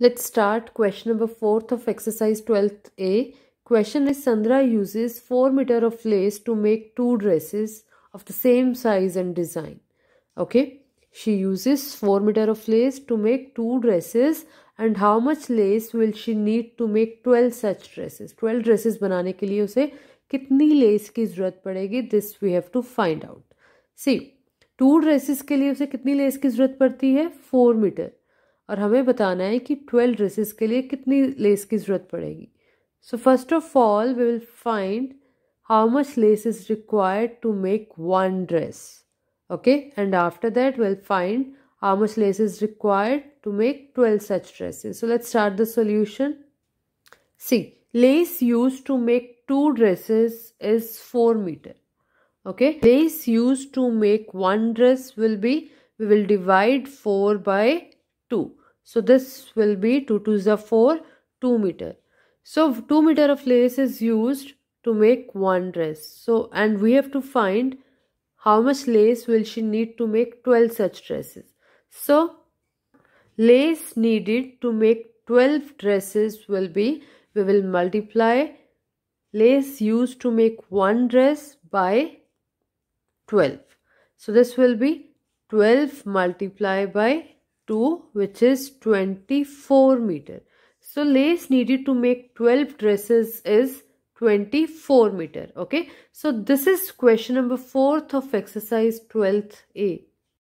Let's start question number 4th of exercise 12th A. Question is Sandra uses 4 meter of lace to make two dresses of the same size and design. Okay. She uses 4 meter of lace to make two dresses and how much lace will she need to make 12 such dresses? 12 dresses बनाने के लिए उसे कितनी less की ज़रूरत पड़ेगी This we have to find out. See, two dresses के लिए उसे कितनी लेस की ज़रूरत पड़ती है Four meter. और हमें बताना है कि ट्वेल्व ड्रेसेस के लिए कितनी लेस की ज़रूरत पड़ेगी so first of all we will find how much lace is required to make one dress okay and after that will find how much lace is required to make twelve such dresses so let start the solution see lace use to make two dresses is four metre okay lace use to make one dress will be we will divide four by two So this will be 2 to the 4, 2 meter. So 2 meter of lace is used to make one dress. So and we have to find how much lace will she need to make 12 such dresses. So lace needed to make 12 dresses will be we will multiply lace used to make one dress by 12. So this will be 12 multiplied by 2 which is 24 meter. So lace needed to make 12 dresses is 24 meter. Okay. So this is question number 4th of exercise 12th A.